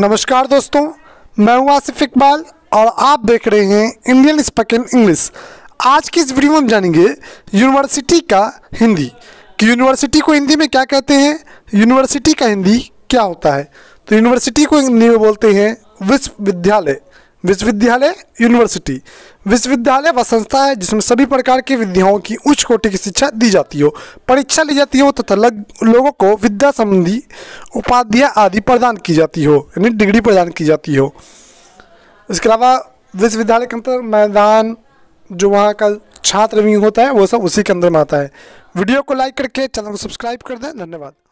नमस्कार दोस्तों मैं हूं आसिफ इकबाल और आप देख रहे हैं इंडियन स्पोकन इंग्लिश आज की इस वीडियो में हम जानेंगे यूनिवर्सिटी का हिंदी कि यूनिवर्सिटी को हिंदी में क्या कहते हैं यूनिवर्सिटी का हिंदी क्या होता है तो यूनिवर्सिटी को हिंदी में बोलते हैं विश्वविद्यालय विश्वविद्यालय यूनिवर्सिटी विश्वविद्यालय वह संस्था है जिसमें सभी प्रकार के विद्याओं की उच्च कोटि की शिक्षा दी जाती हो परीक्षा ली जाती हो तथा तो लोगों को विद्या संबंधी उपाध्याय आदि प्रदान की जाती हो यानी डिग्री प्रदान की जाती हो इसके अलावा विश्वविद्यालय के अंदर मैदान जो वहाँ का छात्र भी होता है वो सब उसी के अंदर में आता है वीडियो को लाइक करके चैनल को सब्सक्राइब कर दें धन्यवाद